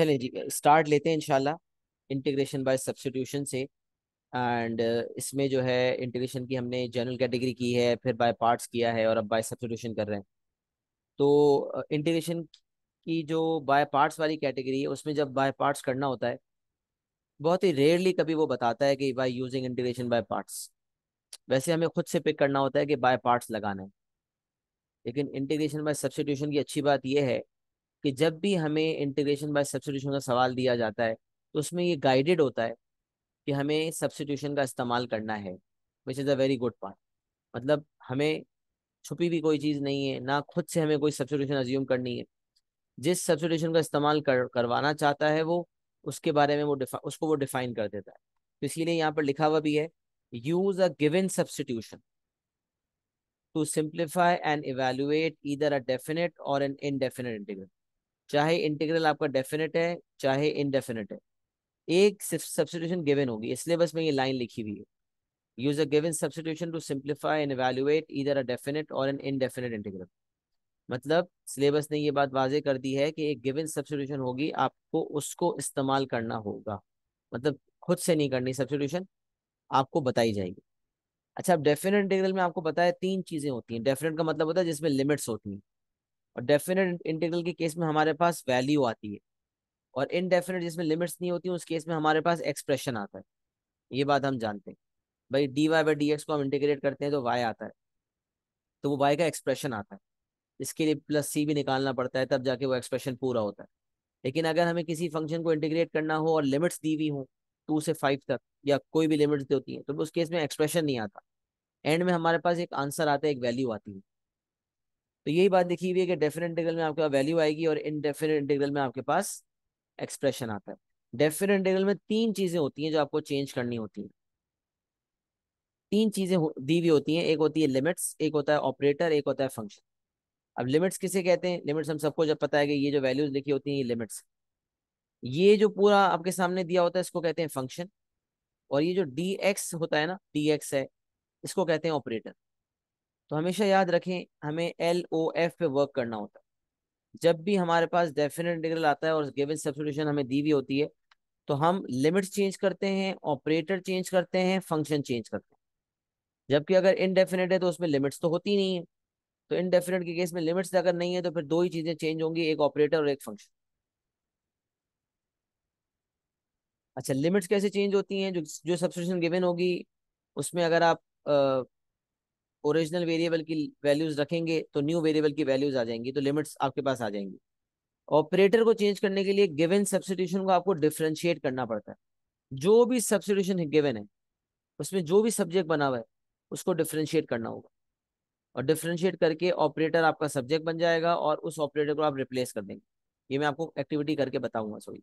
चले जी स्टार्ट लेते हैं इनशाला इंटीग्रेशन बाय सब्सटीट्यूशन से एंड uh, इसमें जो है इंटीग्रेशन की हमने जनरल कैटेगरी की है फिर बाय पार्ट्स किया है और अब बाय सब्सटीट्यूशन कर रहे हैं तो इंटीग्रेशन uh, की जो बाय पार्ट्स वाली कैटेगरी है उसमें जब बाय पार्ट्स करना होता है बहुत ही रेयरली कभी वो बताता है कि by using integration by parts वैसे हमें खुद से पिक करना होता है कि बाय पार्ट्स लगाना है लेकिन इंटीग्रेशन बाय सब्सटीट्यूशन की अच्छी बात यह है कि जब भी हमें इंटीग्रेशन बाय सब्सिट्यूशन का सवाल दिया जाता है तो उसमें ये गाइडेड होता है कि हमें सब्सिट्यूशन का इस्तेमाल करना है which is a very good part मतलब हमें छुपी भी कोई चीज़ नहीं है ना खुद से हमें कोई सब्सिट्यूशन अज्यूम करनी है जिस सब्सिट्यूशन का इस्तेमाल कर करवाना चाहता है वो उसके बारे में वो डिफा उसको वो डिफाइन कर देता है तो इसीलिए यहाँ पर लिखा हुआ भी है use a given substitution to simplify and evaluate इधर अ डेफिनेट और एन इनडेफिनेट इंटीग्रेशन चाहे इंटीग्रल आपका डेफिनेट है चाहे इनडेफिनेट है एक सब्सिट्यूशन गिवन होगी सिलेबस में ये लाइन लिखी हुई है use a given substitution to simplify and evaluate इधर अ डेफिनेट और एन इनडेफिनेट इंटीग्रल मतलब सिलेबस ने ये बात वाजे कर दी है कि एक गिवन सब्सिट्यूशन होगी आपको उसको इस्तेमाल करना होगा मतलब खुद से नहीं करनी सब्सिट्यूशन आपको बताई जाएगी अच्छा अब डेफिनेट इंटीग्रल में आपको बताया तीन चीजें होती हैं डेफिनेट का मतलब होता है जिसमें लिमिट्स होती हैं और डेफिनेट इंटीग्रल के केस में हमारे पास वैल्यू आती है और इनडेफिनेट जिसमें लिमिट्स नहीं होती उस केस में हमारे पास एक्सप्रेशन आता है ये बात हम जानते हैं भाई d y by d x को हम इंटीग्रेट करते हैं तो वाई आता है तो वो वाई का एक्सप्रेशन आता है इसके लिए प्लस सी भी निकालना पड़ता है तब जाके वो एक्सप्रेशन पूरा होता है लेकिन अगर हमें किसी फंक्शन को इंटीग्रेट करना हो और लिमिट्स दी हुई हों टू से फाइव तक या कोई भी लिमिट्स होती हैं तो उस केस में एक्सप्रेशन नहीं आता एंड में हमारे पास एक आंसर आता है एक वैल्यू आती है तो यही बात लिखी हुई है कि डेफिनेट इंटीग्रल में आपके पास वैल्यू आएगी और इनडेफिनेट इंटीग्रल में आपके पास एक्सप्रेशन आता है डेफिनेट इंटीग्रल में तीन चीजें होती हैं जो आपको चेंज करनी होती हैं तीन चीजें दी हुई होती हैं एक होती है लिमिट्स एक होता है ऑपरेटर एक होता है फंक्शन अब लिमिट्स किसे कहते हैं लिमिट्स हम सबको जब पता है कि ये जो वैल्यूज लिखी होती हैं ये लिमिट्स ये जो पूरा आपके सामने दिया होता है इसको कहते हैं फंक्शन और ये जो डी एक्स होता है ना डी एक्स है इसको कहते हैं ऑपरेटर तो हमेशा याद रखें हमें एल ओ एफ पे वर्क करना होता है जब भी हमारे पास डेफिनेट इंटीग्रल आता है और गिवन सब्सिट्यूशन हमें दी हुई होती है तो हम लिमिट्स चेंज करते हैं ऑपरेटर चेंज करते हैं फंक्शन चेंज करते हैं जबकि अगर इनडेफिनेट है तो उसमें लिमिट्स तो होती नहीं है तो इनडेफिनेट के केस में लिमिट्स अगर नहीं है तो फिर दो ही चीज़ें चेंज होंगी एक ऑपरेटर और एक फंक्शन अच्छा लिमिट्स कैसे चेंज होती हैं जो जो सब्सिट्यूशन गिवन होगी उसमें अगर आप ओरिजिनल वेरिएबल की वैल्यूज रखेंगे तो न्यू वेरिएबल की वैल्यूज आ जाएंगी तो लिमिट्स आपके पास आ जाएंगी ऑपरेटर को चेंज करने के लिए गिवन सब्सिट्यूशन को आपको डिफ्रेंशिएट करना पड़ता है जो भी सब्सिट्यूशन है गिवन है उसमें जो भी सब्जेक्ट बना हुआ है उसको डिफ्रेंशिएट करना होगा और डिफ्रेंशिएट करके ऑपरेटर आपका सब्जेक्ट बन जाएगा और उस ऑपरेटर को आप रिप्लेस कर देंगे ये मैं आपको एक्टिविटी करके बताऊंगा सॉरी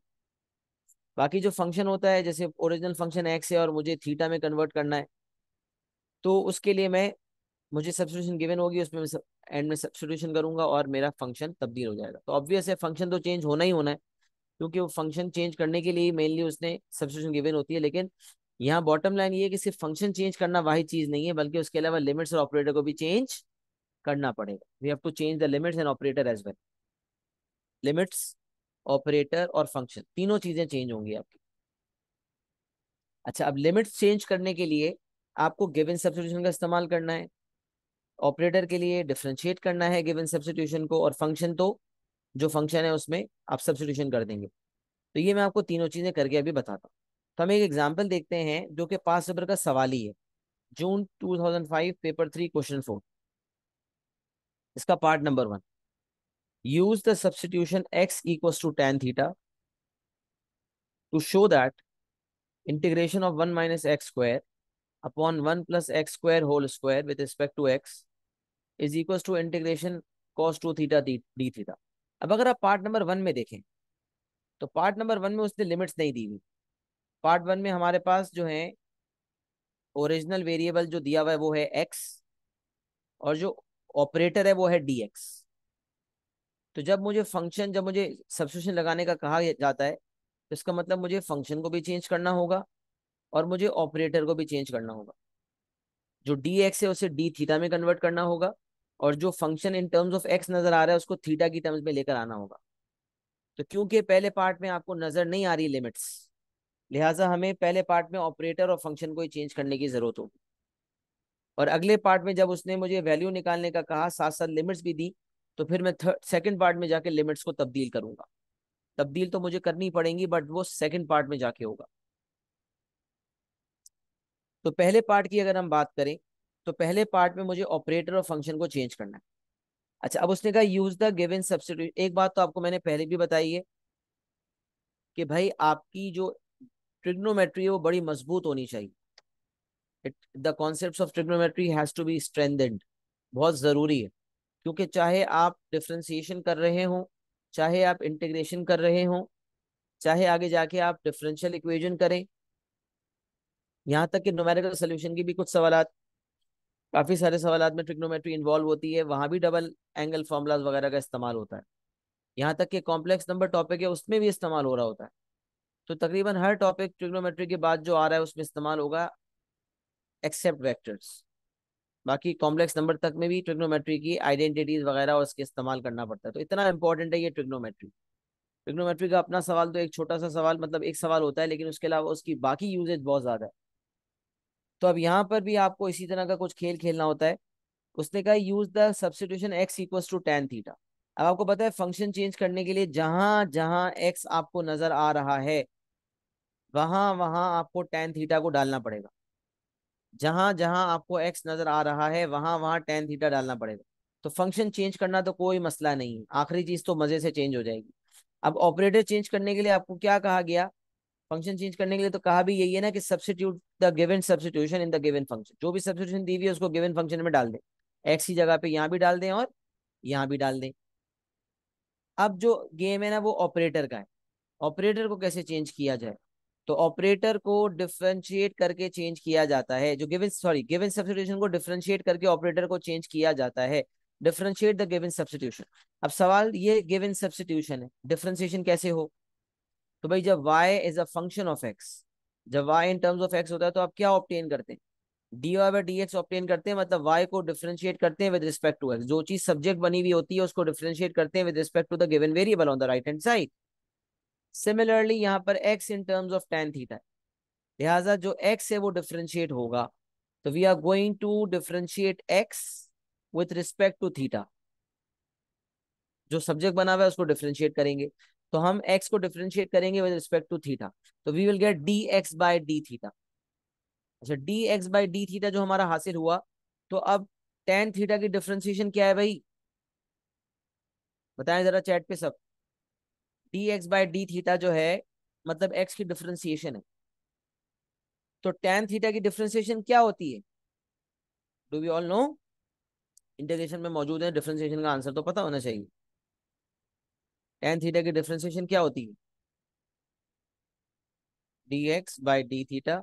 बाकी जो फंक्शन होता है जैसे ओरिजिनल फंक्शन एक्स है और मुझे थीटा में कन्वर्ट करना है तो उसके लिए मैं मुझे सब्सिट्यूशन गिवन होगी उसमें मैं एंड में सब्सिट्यूशन करूंगा और मेरा फंक्शन तब्दील हो जाएगा तो ऑब्वियस है फंक्शन तो चेंज होना ही होना है क्योंकि वो फंक्शन चेंज करने के लिए मेनली उसने सब्सिट्यूशन गिवन होती है लेकिन यहाँ बॉटम लाइन ये है कि सिर्फ फंक्शन चेंज करना वही चीज नहीं है बल्कि उसके अलावा लिमिट्स और ऑपरेटर को भी चेंज करना पड़ेगा we have to change the limits and operator as well limits operator और फंक्शन तीनों चीजें चेंज होंगी आपकी अच्छा अब लिमिट्स चेंज करने के लिए आपको गिवन सब्सिट्यूशन का इस्तेमाल करना है ऑपरेटर के लिए डिफ्रेंशिएट करना है गिवन सब्सिट्यूशन को और फंक्शन तो जो फंक्शन है उसमें आप सब्सिट्यूशन कर देंगे तो ये मैं आपको तीनों चीज़ें करके अभी बताता हूँ तो हम एक एग्जाम्पल देखते हैं जो कि पास पेपर का सवाल ही है June 2005 paper three question four इसका part number one use the substitution x equal to tan theta to show that integration of one minus x square upon one plus x square whole square with respect to x is equal to integration cos two theta d theta अब अगर आप part number one में देखें तो part number one में उसने limits नहीं दी हुई पार्ट वन में हमारे पास जो है ओरिजिनल वेरिएबल जो दिया हुआ है वो है एक्स और जो ऑपरेटर है वो है डी एक्स तो जब मुझे फंक्शन जब मुझे सब्सटिट्यूशन लगाने का कहा जाता है तो इसका मतलब मुझे फंक्शन को भी चेंज करना होगा और मुझे ऑपरेटर को भी चेंज करना होगा जो डी एक्स है उसे डी थीटा में कन्वर्ट करना होगा और जो function in terms of x नजर आ रहा है उसको थीटा की टर्म्स में लेकर आना होगा तो क्योंकि पहले पार्ट में आपको नजर नहीं आ रही लिमिट्स लिहाजा हमें पहले पार्ट में ऑपरेटर और फंक्शन को ही चेंज करने की जरूरत होगी और अगले पार्ट में जब उसने मुझे वैल्यू निकालने का कहा साथ साथ लिमिट्स भी दी तो फिर मैं थर्ड सेकेंड पार्ट में जाके लिमिट्स को तब्दील करूंगा तब्दील तो मुझे करनी पड़ेगी बट वो सेकेंड पार्ट में जाके होगा तो पहले पार्ट की अगर हम बात करें तो पहले पार्ट में मुझे ऑपरेटर और फंक्शन को चेंज करना है अच्छा अब उसने कहा यूज द गिवन सब्सिट्यूट एक बात तो आपको मैंने पहले भी बताई है कि भाई आपकी जो ट्रिग्नोमेट्री है वो बड़ी मजबूत होनी चाहिए it the concept of trigonometry has to be strengthened बहुत ज़रूरी है क्योंकि चाहे आप डिफ्रेंसिएशन कर रहे हों चाहे आप इंटीग्रेशन कर रहे हों चाहे आगे जाके आप डिफरेंशियल इक्वेशन करें यहाँ तक कि नोमेरिकल सोल्यूशन की भी कुछ सवाल काफ़ी सारे सवाल में ट्रिग्नोमेट्री इन्वॉल्व होती है वहाँ भी डबल एंगल फॉर्मूलाज वगैरह का इस्तेमाल होता है यहाँ तक कि कॉम्प्लेक्स नंबर टॉपिक है उसमें भी इस्तेमाल हो रहा होता है तो तकरीबन हर टॉपिक ट्रिग्नोमेट्री के बाद जो आ रहा है उसमें इस्तेमाल होगा एक्सेप्ट वैक्टर्स बाकी कॉम्प्लेक्स नंबर तक में भी ट्रिग्नोमेट्री की आइडेंटिटीज वगैरह और उसके इस्तेमाल करना पड़ता है तो इतना इंपॉर्टेंट है ये ट्रिग्नोमेट्री ट्रिग्नोमेट्री का अपना सवाल तो एक छोटा सा सवाल मतलब एक सवाल होता है लेकिन उसके अलावा उसकी बाकी यूजेज बहुत ज़्यादा है तो अब यहाँ पर भी आपको इसी तरह का कुछ खेल खेलना होता है उसने कहा use the substitution x equal to tan theta अब आपको पता है फंक्शन चेंज करने के लिए जहां जहां एक्स आपको नजर आ रहा है वहां वहां आपको टेन थीटा को डालना पड़ेगा जहां जहां आपको एक्स नजर आ रहा है वहां वहां टेन थीटा डालना पड़ेगा तो फंक्शन चेंज करना तो कोई मसला नहीं है आखिरी चीज तो मजे से चेंज हो जाएगी अब ऑपरेटर चेंज करने के लिए आपको क्या कहा गया फंक्शन चेंज करने के लिए तो कहा भी यही है ना कि substitute the given substitution in the given function जो भी सब्सिट्यूशन दी हुई है उसको गिवन फंक्शन में डाल दें एक्स की जगह पे यहाँ भी डाल दें और यहाँ भी डाल दें अब जो गेम है ना वो ऑपरेटर का है ऑपरेटर को कैसे चेंज किया जाए तो ऑपरेटर को डिफ्रेंशिएट करके चेंज किया जाता है जो गिवन सॉरी गिवन सब्सिट्यूशन को डिफ्रेंशिएट करके ऑपरेटर को चेंज किया जाता है डिफ्रेंशिएट द गिवन सब्सिट्यूशन अब सवाल ये गिवन सब्सिट्यूशन है डिफ्रेंशिएशन कैसे हो तो भाई जब y is a function of x जब y in terms of x होता है तो आप क्या ऑप्टेन करते हैं d y by d x obtain करते हैं मतलब y को डिफ्रेंशिएट करते हैं विद रिस्पेक्ट टू x जो चीज सब्जेक्ट बनी हुई होती है उसको डिफ्रेंशिएट करते हैं with respect to the given variable on the right hand side similarly यहां पर x in terms of tan theta लिहाजा जो x है वो डिफ्रेंशिएट होगा तो we are going to differentiate x with respect to theta जो सब्जेक्ट बना हुआ है उसको डिफ्रेंशिएट करेंगे तो हम एक्स को डिफ्रेंशिएट करेंगे विद रिस्पेक्ट टू थीटा तो we will get d x by d theta अच्छा d x by d theta जो हमारा हासिल हुआ तो अब टेन थीटा की डिफ्रेंसिएशन क्या है भाई बताएं जरा चैट पे सब d x by d theta जो है मतलब एक्स की डिफ्रेंसिएशन है तो टेन थीटा की डिफ्रेंसिएशन क्या होती है do we all know integration में मौजूद है डिफ्रेंसिएशन का आंसर तो पता होना चाहिए टेन थीटा की डिफ्रेंसिएशन क्या होती है d x by d theta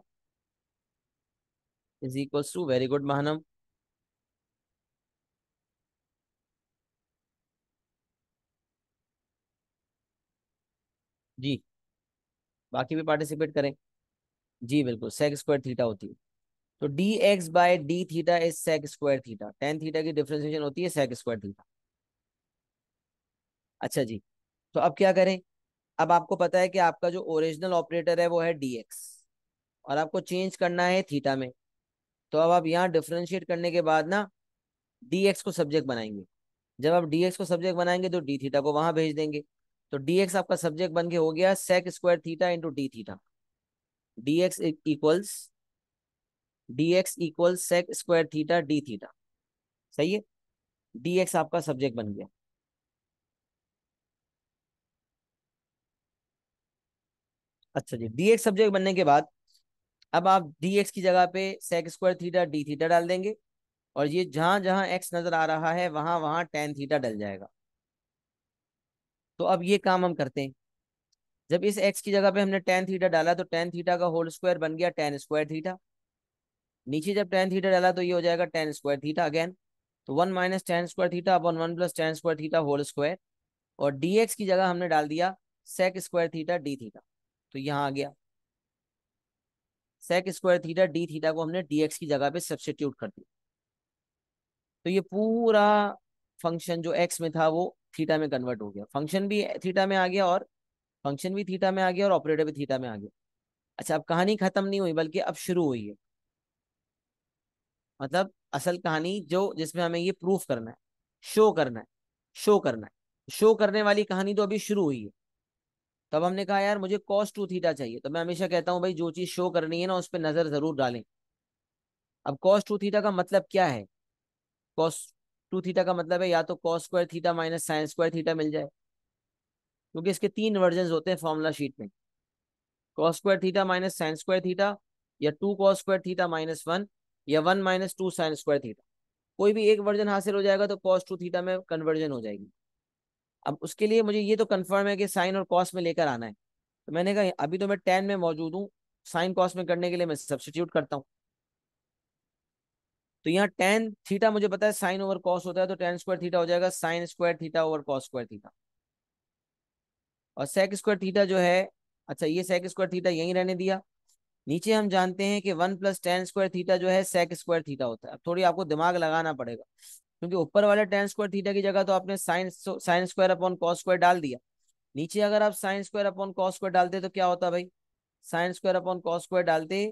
is equals to very good Mahanam ji बाकी भी पार्टिसिपेट करें जी बिल्कुल सेक स्क्वायर थीटा होती है तो d x by d theta is sec square theta tan theta की डिफ्रेंसिएशन होती है सेक स्क्वायर थीटा अच्छा जी तो अब क्या करें अब आपको पता है कि आपका जो ओरिजिनल ऑपरेटर है वो है डी एक्स और आपको चेंज करना है थीटा में तो अब आप यहाँ डिफ्रेंशिएट करने के बाद ना डी को सब्जेक्ट बनाएंगे जब आप डीएक्स को सब्जेक्ट बनाएंगे तो डी थीटा को वहां भेज देंगे तो डी एक्स आपका सब्जेक्ट बन के हो गया sec square theta into d theta d x equals d x equal sec square theta d theta सही है डीएक्स आपका सब्जेक्ट बन गया अच्छा जी डी एक्स सब्जेक्ट बनने के बाद अब आप डी एक्स की जगह पे sec square theta d theta डाल देंगे और ये जहां जहां एक्स नजर आ रहा है वहां वहां टेन थीटा डल जाएगा तो अब ये काम हम करते हैं जब इस एक्स की जगह पे हमने टेन थीटा डाला तो टेन थीटा का होल स्क्वायर बन गया टेन स्क्वायर थीटा नीचे जब टेन थीटा डाला तो ये हो जाएगा टेन स्क्वायर थीटा अगेन तो one minus tan square theta upon one plus tan square theta whole square और डी एक्स की जगह हमने डाल दिया sec square theta d theta तो यहाँ आ गया sec square theta d theta को हमने एक्स की जगह पे सब्सटीट्यूट कर दिया तो ये पूरा फंक्शन जो एक्स में था वो थीटा में कन्वर्ट हो गया फंक्शन भी थीटा में आ गया और फंक्शन भी थीटा में आ गया और ऑपरेटर भी थीटा में आ गया अच्छा अब कहानी खत्म नहीं हुई बल्कि अब शुरू हुई है मतलब असल कहानी जो जिसमें हमें ये प्रूफ करना है शो करना है शो करना है शो करने वाली कहानी तो अभी शुरू हुई है तब हमने कहा यार मुझे कॉस टू थीटा चाहिए तो मैं हमेशा कहता हूँ भाई जो चीज शो करनी है ना उस पर नजर जरूर डालें अब कॉस टू थीटा का मतलब क्या है कॉस टू थीटा का मतलब है या तो cos square theta minus sine square theta मिल जाए क्योंकि इसके तीन वर्जन होते हैं फॉर्मूला शीट में cos square theta minus sine square theta या two cos square theta minus one या one minus two sine square theta कोई भी एक वर्जन हासिल हो जाएगा तो कॉस टू थीटा में कन्वर्जन हो जाएगी अब उसके लिए मुझे ये तो कंफर्म है कि साइन और कॉस में लेकर आना है तो मैंने कहा अभी तो मैं टेन में मौजूद हूँ साइन कॉस में करने के लिए मैं सब्सिट्यूट करता हूँ तो यहाँ टेन थीटा मुझे पता है साइन ओवर कॉस होता है तो टेन स्क्वायर थीटा हो जाएगा sine square theta over cos square theta और सेक स्क्वायर थीटा जो है अच्छा ये सेक स्क्वायर थीटा यहीं रहने दिया नीचे हम जानते हैं कि one plus tan square theta जो है सेक स्क्वायर थीटा होता है अब थोड़ी आपको दिमाग लगाना पड़ेगा क्योंकि ऊपर वाले टेन स्क्वायर थीटा की जगह तो आपने sine square upon cos square डाल दिया नीचे अगर आप sine square upon cos square डालते तो क्या होता भाई sine square upon cos square डालते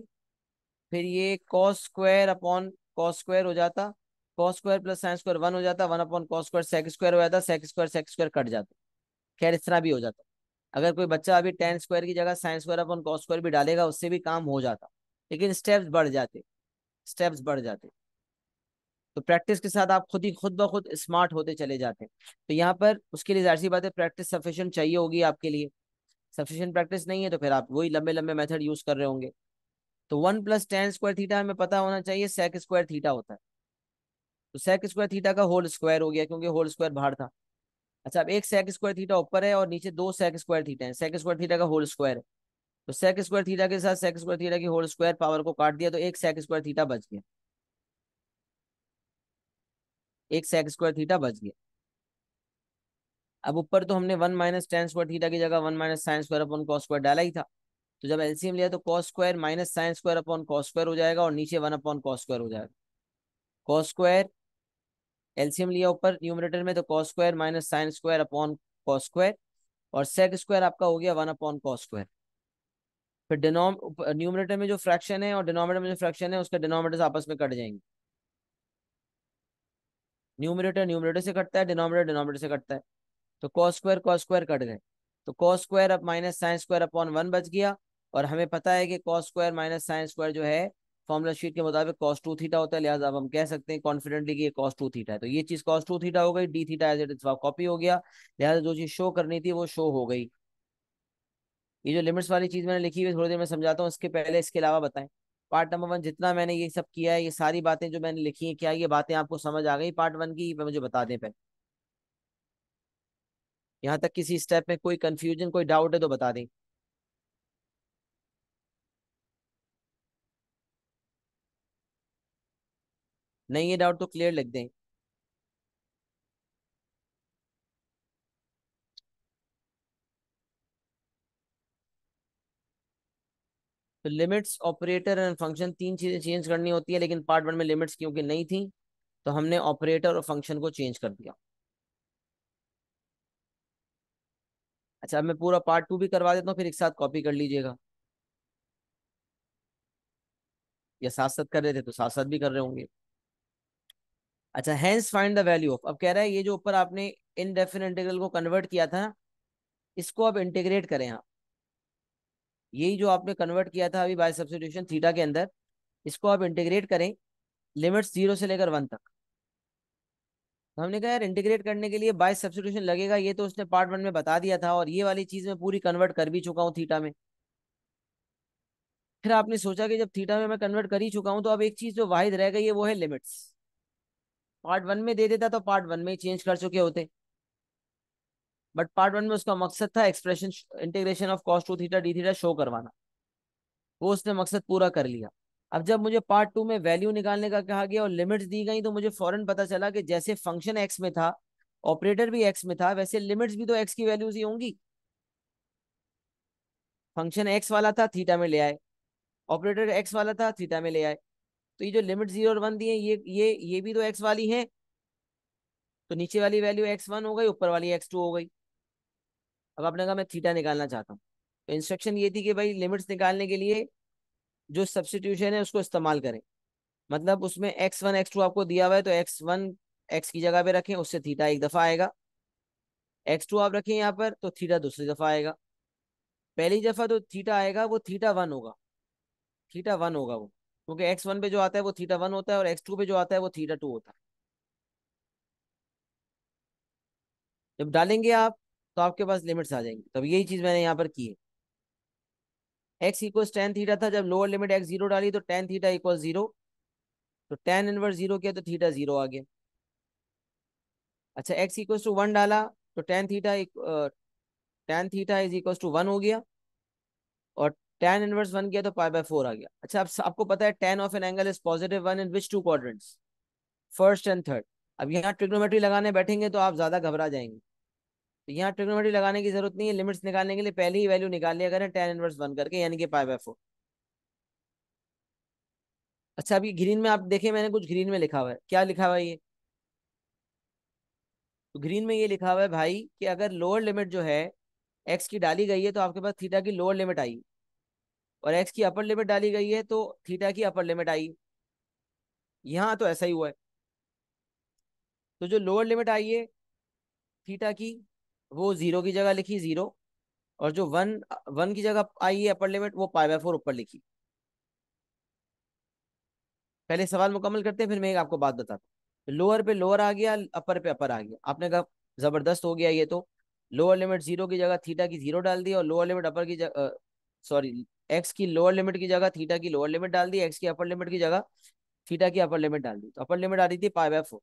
फिर ये cos square upon cos square हो जाता cos square plus sine square one हो जाता one upon cos square sec square हो जाता sec square sec square cut जाता खैर इस तरह भी हो जाता अगर कोई बच्चा अभी टेन स्क्वायर की जगह sine square upon cos square भी डालेगा उससे भी काम हो जाता लेकिन स्टेप्स बढ़ जाते स्टेप्स बढ़ जाते तो प्रैक्टिस के साथ आप खुद ही खुद ब खुद स्मार्ट होते चले जाते हैं तो यहाँ पर उसके लिए जाहिर सी बात है प्रैक्टिस सफिशियंट चाहिए होगी आपके लिए सफिशेंट प्रैक्टिस नहीं है तो फिर आप वही लंबे लंबे मेथड यूज कर रहे होंगे तो one plus tan square theta हमें पता होना चाहिए सेक स्क्वायर थीटा होता है तो सेक स्क्वायर थीटा का होल स्क्वायर हो गया क्योंकि होल स्क्वायर बाहर था अच्छा अब एक सेक स्क्वायर थीटा ऊपर है और नीचे दो सेक स्क्वायर थीटा है सेक स्क्वायर थीटा का होल स्क्वायर है तो सेक स्क्वायर थीटा के साथ सेक स्क्वायर थीटा की होल स्क्वायर पावर को काट दिया तो एक सेक स्क्वायर थीटा बच गया एक सेक स्क्वायर थीटा बच गया अब ऊपर तो हमने one minus tan square theta की जगह one minus sine square upon cos square डाला ही था तो जब एलसीएम लिया तो cos square minus sine square upon cos square हो जाएगा और नीचे वन अपॉन कॉस स्क्वायर हो जाएगा कॉस स्क्वायर एलसीएम लिया ऊपर न्यूमरेटर में तो cos square minus sine square upon cos square और सेक स्क्वायर आपका हो गया वन अपॉन कॉस स्क्वायर फिर डिनोम न्यूमरेटर में जो फ्रैक्शन है और डिनोमिनेटर में जो फ्रैक्शन है उसके डिनोमीटर आपस में कट जाएंगे न्यूमिनेटर न्यूमिनेटर से कटता है डिनोमिनेटर डिनोमिनेटर से कटता है तो cos square cos square cut गए तो कॉस स्क्वायर अब minus sine square upon one बच गया और हमें पता है कि cos square minus sine square जो है फॉर्मुला शीट के मुताबिक कॉस टू थीटा होता है लिहाजा अब हम कह सकते हैं कॉन्फिडेंटली कि ये कॉस टू थीटा है तो ये चीज कॉस टू थीटा हो गई d theta as it is copy हो गया लिहाजा जो चीज शो करनी थी वो शो हो गई ये जो लिमिट्स वाली चीज मैंने लिखी हुई थोड़ी देर में समझाता हूँ इसके पहले इसके अलावा बताएं पार्ट नंबर वन जितना मैंने ये सब किया है ये सारी बातें जो मैंने लिखी है क्या ये बातें आपको समझ आ गई पार्ट वन की मुझे बता दें पहले यहाँ तक किसी स्टेप में कोई कंफ्यूजन कोई डाउट है तो बता दें नहीं ये डाउट तो क्लियर लिख दें तो लिमिट्स ऑपरेटर एंड फंक्शन तीन चीजें चेंज करनी होती है लेकिन पार्ट वन में लिमिट्स क्योंकि नहीं थी तो हमने ऑपरेटर और फंक्शन को चेंज कर दिया अच्छा अब मैं पूरा पार्ट टू भी करवा देता हूँ फिर एक साथ कॉपी कर लीजिएगा या साथ साथ कर रहे थे तो साथ साथ भी कर रहे होंगे अच्छा hence find the value of अब कह रहा है ये जो ऊपर आपने इनडेफिनेट इंटीग्रल को कन्वर्ट किया था इसको अब इंटीग्रेट करें आप यही जो आपने कन्वर्ट किया था अभी बाय सब्सिट्यूशन थीटा के अंदर इसको आप इंटीग्रेट करें लिमिट्स जीरो से लेकर वन तक तो हमने कहा यार इंटीग्रेट करने के लिए बाय सब्सिट्यूशन लगेगा ये तो उसने पार्ट वन में बता दिया था और ये वाली चीज़ मैं पूरी कन्वर्ट कर भी चुका हूँ थीटा में फिर आपने सोचा कि जब थीटा में मैं कन्वर्ट कर ही चुका हूँ तो अब एक चीज़ जो वाहिद रह गई है वो है लिमिट्स पार्ट वन में दे देता तो पार्ट वन में ही चेंज कर चुके होते बट पार्ट वन में उसका मकसद था expression integration of cos two theta d theta show करवाना वो उसने मकसद पूरा कर लिया अब जब मुझे पार्ट टू में वैल्यू निकालने का कहा गया और लिमिट्स दी गई तो मुझे फॉरन पता चला कि जैसे फंक्शन एक्स में था ऑपरेटर भी एक्स में था वैसे लिमिट्स भी तो एक्स की वैल्यूज ही होंगी फंक्शन एक्स वाला था थीटा में ले आए ऑपरेटर एक्स वाला था थीटा में ले आए तो ये जो लिमिट जीरो और वन दिए ये ये ये भी तो एक्स वाली है तो नीचे वाली वैल्यू एक्स वन हो गई ऊपर वाली एक्स टू हो गई अब आपने कहा मैं थीटा निकालना चाहता हूँ तो इंस्ट्रक्शन ये थी कि भाई लिमिट्स निकालने के लिए जो सब्सिट्यूशन है उसको इस्तेमाल करें मतलब उसमें एक्स वन एक्स टू आपको दिया हुआ है तो एक्स वन एक्स की जगह पे रखें उससे थीटा एक दफ़ा आएगा एक्स टू आप रखें यहाँ पर तो थीटा दूसरी दफ़ा आएगा पहली दफ़ा जो तो थीटा आएगा वो थीटा वन होगा थीटा वन होगा वो क्योंकि एक्स वन पे जो आता है वो थीटा वन होता है और एक्स टू पे जो आता है वो थीटा टू होता है जब डालेंगे आप तो आपके पास लिमिट्स आ जाएंगी तब तो यही चीज मैंने यहाँ पर की है एक्स इक्वल टेन थीटा था जब लोअर लिमिट एक्स जीरो डाली तो टेन थीटा इक्वल जीरो तो टेन इनवर्स जीरो किया तो थीटा जीरो आ गया अच्छा एक्स इक्वल टू वन डाला तो tan theta tan theta is equal to one हो गया और टेन इनवर्स वन किया तो पाई बाय फोर आ गया अच्छा आप आपको पता है tan of an angle is positive one in which two quadrants first and third अब यहाँ ट्रिग्नोमेट्री लगाने बैठेंगे तो आप ज्यादा घबरा जाएंगे तो यहाँ ट्रिग्नोमेट्री लगाने की जरूरत नहीं है लिमिट्स निकालने के लिए पहले ही वैल्यू निकाल लिया करें टेन इनवर्स वन करके यानी कि पाई बाई फोर अच्छा अभी ग्रीन में आप देखें मैंने कुछ ग्रीन में लिखा हुआ है क्या लिखा हुआ है ये तो ग्रीन में ये लिखा हुआ है भाई कि अगर लोअर लिमिट जो है एक्स की डाली गई है तो आपके पास थीटा की लोअर लिमिट आई और एक्स की अपर लिमिट डाली गई है तो थीटा की अपर लिमिट आई यहाँ तो ऐसा ही हुआ है तो जो लोअर लिमिट आई है थीटा की वो जीरो की जगह लिखी जीरो और जो वन वन की जगह आई है अपर लिमिट वो पाई बाई फोर ऊपर लिखी पहले सवाल मुकम्मल करते हैं फिर मैं एक आपको बात बताता हूँ लोअर पे लोअर आ गया अपर पे अपर आ गया आपने कहा जबरदस्त हो गया ये तो लोअर लिमिट जीरो की जगह थीटा की जीरो डाल दी और लोअर लिमिट अपर की सॉरी एक्स की लोअर लिमिट की जगह थीटा की लोअर लिमिट डाल दी एक्स की अपर लिमिट की जगह थीटा की अपर लिमिट डाल दी तो अपर लिमिट आ रही थी पाई बाय फोर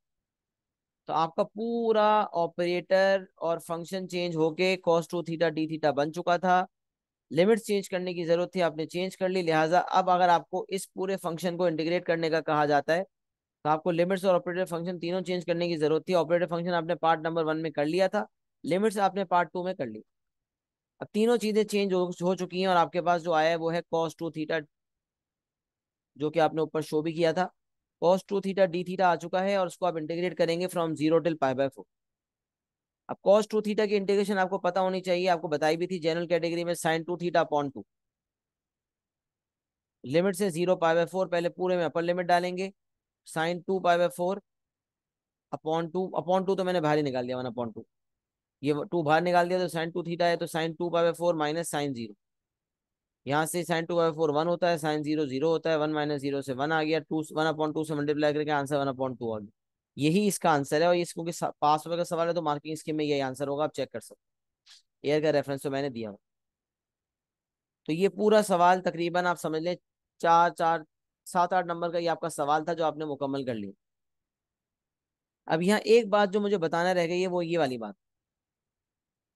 तो आपका पूरा ऑपरेटर और फंक्शन चेंज होके cos two theta d theta बन चुका था लिमिट्स चेंज करने की जरूरत थी आपने चेंज कर ली लिहाजा अब अगर आपको इस पूरे फंक्शन को इंटीग्रेट करने का कहा जाता है तो आपको लिमिट्स और ऑपरेटर फंक्शन तीनों चेंज करने की जरूरत थी ऑपरेटर फंक्शन आपने पार्ट नंबर वन में कर लिया था लिमिट्स आपने पार्ट टू में कर ली अब तीनों चीजें चेंज हो, हो चुकी हैं और आपके पास जो आया है वो है कॉस टू थीटा जो कि आपने ऊपर शो भी किया था cos two theta d theta आ चुका है और उसको आप इंटीग्रेट करेंगे from zero till pi by four अब कॉस टू थीटा की इंटीग्रेशन आपको पता होनी चाहिए आपको बताई भी थी जनरल कैटेगरी में sine two theta upon two limit से जीरो पाई बाय फोर पहले पूरे में अपर लिमिट डालेंगे sine two pi by four upon two upon two तो मैंने बाहर ही निकाल दिया वन अपॉन टू ये टू बाहर निकाल दिया तो साइन टू थीटा है तो sine two pi by four minus sine zero यहाँ से sine two by four one होता है साइन जीरो जीरो होता है वन माइनस जीरो से वन आ गया टू वन अपॉइंट टू से मल्टीप्लाई करके आंसर वन अपॉइंट टू आ गया यही इसका आंसर है और इसको कि पास होगा का सवाल है तो मार्किंग स्कीम में यही आंसर होगा आप चेक कर सकते एयर का रेफरेंस तो मैंने दिया तो ये पूरा सवाल तकरीबन आप समझ लें चार चार सात आठ नंबर का ये आपका सवाल था जो आपने मुकम्मल कर लिया अब यहाँ एक बात जो मुझे बताना रह गई है वो ये वाली बात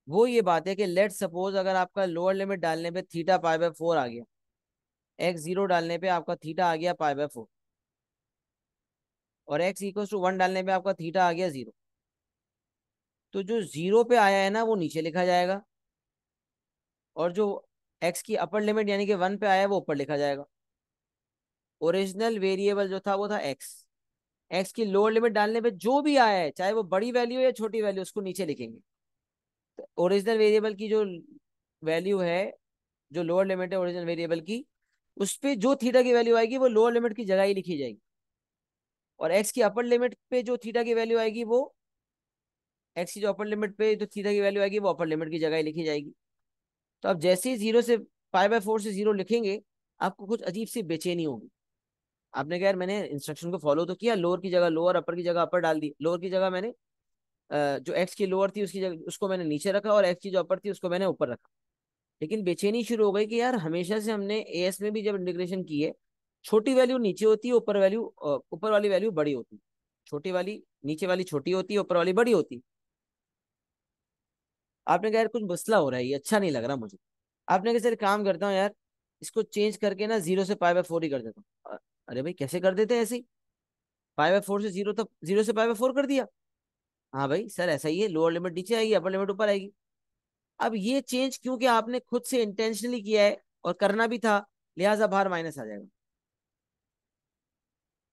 वो ये बात है कि लेट सपोज अगर आपका लोअर लिमिट डालने पे थीटा पाई बाय फोर आ गया एक्स जीरो डालने पे आपका थीटा आ गया पाई बाय फोर और एक्स इक्वल टू वन डालने पे आपका थीटा आ गया जीरो तो जो जीरो पे आया है ना वो नीचे लिखा जाएगा और जो एक्स की अपर लिमिट यानी कि वन पे आया वो ऊपर लिखा जाएगा ओरिजिनल वेरिएबल जो था वो था एक्स एक्स की लोअर लिमिट डालने पे जो भी आया है चाहे वो बड़ी वैल्यू या छोटी वैल्यू उसको नीचे लिखेंगे ओरिजिनल वेरिएबल की जो वैल्यू है जो लोअर लिमिट है ओरिजिनल वेरिएबल की उस पर जो थीटा की वैल्यू आएगी वो लोअर लिमिट की जगह ही लिखी जाएगी और एक्स की अपर लिमिट पे जो थीटा की वैल्यू आएगी वो एक्स की जो अपर लिमिट पे जो थीटा की वैल्यू आएगी वो अपर लिमिट की जगह ही लिखी जाएगी तो आप जैसे ही जीरो से फाइव बाई फोर से जीरो लिखेंगे आपको कुछ अजीब सी बेचैनी होगी आपने कहा यार मैंने इंस्ट्रक्शन को फॉलो तो किया लोअर की जगह लोअर अपर की जगह अपर डाल दी लोअर की जगह मैंने जो एक्स की लोअर थी उसकी जगह उसको मैंने नीचे रखा और एक्स की जो अपर थी उसको मैंने ऊपर रखा लेकिन बेचैनी शुरू हो गई कि यार हमेशा से हमने ए एस में भी जब इंटीग्रेशन की है छोटी वैल्यू नीचे होती है ऊपर वैल्यू ऊपर वाली वैल्यू बड़ी होती है छोटी वाली नीचे वाली छोटी होती है ऊपर वाली बड़ी होती है आपने कहा यार कुछ मसला हो रहा है ये अच्छा नहीं लग रहा मुझे आपने कहा सर काम करता हूँ यार इसको चेंज करके ना जीरो से पाई बाय फोर ही कर देता हूँ अरे भाई कैसे कर देते हैं ऐसे ही पाई बाय फोर से जीरो तक जीरो से पाई बाय फोर कर दिया हाँ भाई सर ऐसा ही है लोअर लिमिट नीचे आएगी अपर लिमिट ऊपर आएगी अब ये चेंज क्योंकि आपने खुद से इंटेंशनली किया है और करना भी था लिहाजा बाहर माइनस आ जाएगा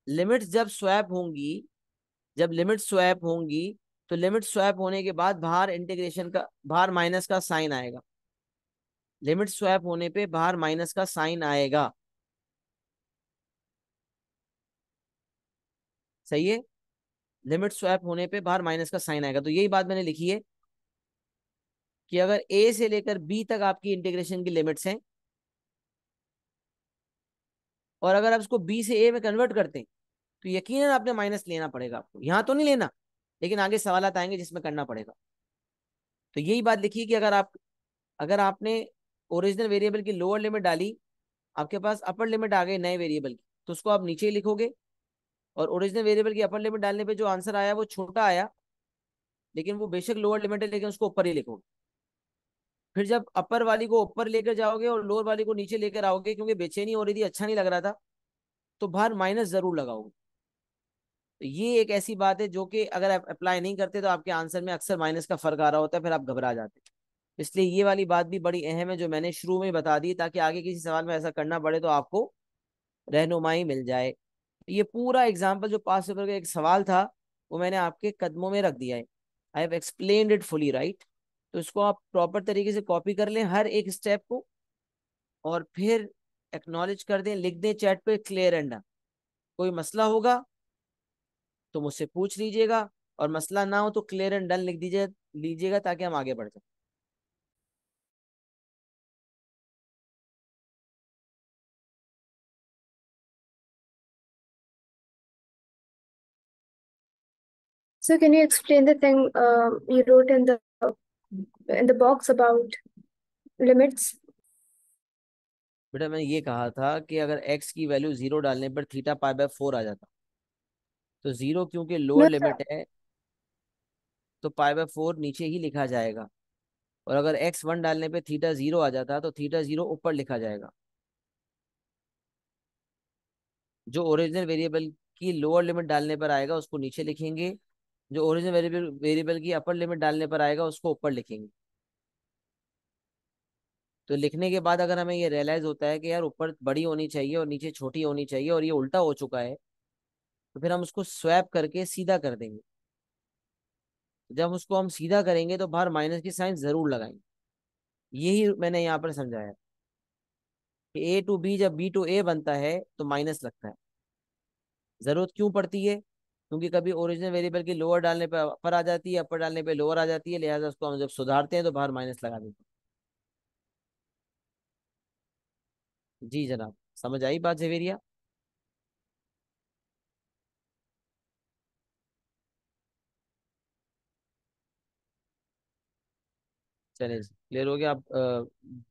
लिमिट जब स्वैप होंगी जब लिमिट स्वैप होंगी तो लिमिट स्वैप होने के बाद बाहर इंटीग्रेशन का बाहर माइनस का साइन आएगा लिमिट स्वैप होने पे बाहर माइनस का साइन आएगा सही है लिमिट स्वैप होने पे बाहर माइनस का साइन आएगा तो यही बात मैंने लिखी है कि अगर ए से लेकर बी तक आपकी इंटीग्रेशन की लिमिट्स हैं और अगर आप इसको बी से ए में कन्वर्ट करते हैं तो यकीन आपने माइनस लेना पड़ेगा आपको यहां तो नहीं लेना लेकिन आगे सवाल आएंगे जिसमें करना पड़ेगा तो यही बात लिखी कि अगर आप अगर आपने ओरिजिनल वेरिएबल की लोअर लिमिट डाली आपके पास अपर लिमिट आ गई नए वेरिएबल की तो उसको आप नीचे लिखोगे और ओरिजिनल वेरिएबल की अपर लिमिट डालने पे जो आंसर आया वो छोटा आया लेकिन वो बेशक लोअर लिमिट है लेकिन उसको ऊपर ही लिखोगे फिर जब अपर वाली को ऊपर लेकर जाओगे और लोअर वाली को नीचे लेकर आओगे क्योंकि बेचैनी हो रही थी अच्छा नहीं लग रहा था तो बाहर माइनस जरूर लगाओगे तो ये एक ऐसी बात है जो कि अगर आप अप्लाई नहीं करते तो आपके आंसर में अक्सर माइनस का फर्क आ रहा होता है फिर आप घबरा जाते इसलिए ये वाली बात भी बड़ी अहम है जो मैंने शुरू में बता दी ताकि आगे किसी सवाल में ऐसा करना पड़े तो आपको रहनुमाई मिल जाए ये पूरा एग्जाम्पल जो पास पेपर का एक सवाल था वो मैंने आपके कदमों में रख दिया है I have explain it fully right तो इसको आप प्रॉपर तरीके से कॉपी कर लें हर एक स्टेप को और फिर एक्नॉलेज कर दें लिख दें चैट पे क्लियर एंड कोई मसला होगा तो मुझसे पूछ लीजिएगा और मसला ना हो तो क्लियर एंड डन लिख दीजिए लीजिएगा ताकि हम आगे बढ़ सकें So can you explain the thing uh, you wrote in the in the box about limits? बेटा मैंने ये कहा था कि अगर x की वैल्यू जीरो डालने पर थीटा पाई बाय फोर आ जाता तो जीरो क्योंकि लोअर लिमिट है तो पाई बाय फोर नीचे ही लिखा जाएगा और अगर x वन डालने पर थीटा जीरो आ जाता तो थीटा जीरो ऊपर लिखा जाएगा जो ओरिजिनल वेरिएबल की लोअर लिमिट डालने पर आएगा उसको नीचे लिखेंगे जो ओरिजिन वेरिएबल वेरिएबल की अपर लिमिट डालने पर आएगा उसको ऊपर लिखेंगे तो लिखने के बाद अगर हमें ये रियलाइज होता है कि यार ऊपर बड़ी होनी चाहिए और नीचे छोटी होनी चाहिए और ये उल्टा हो चुका है तो फिर हम उसको स्वैप करके सीधा कर देंगे जब उसको हम सीधा करेंगे तो बाहर माइनस की साइन जरूर लगाएंगे यही मैंने यहाँ पर समझाया कि ए टू बी जब बी टू ए बनता है तो माइनस लगता है जरूरत क्यों पड़ती है क्योंकि कभी ओरिजिनल वेरिएबल की लोअर डालने पर अपर आ जाती है अपर डालने पर लोअर आ जाती है लिहाजा उसको हम जब सुधारते हैं तो बाहर माइनस लगा देते हैं जी जनाब समझ आई बात जवेरिया चले क्लियर हो गया आप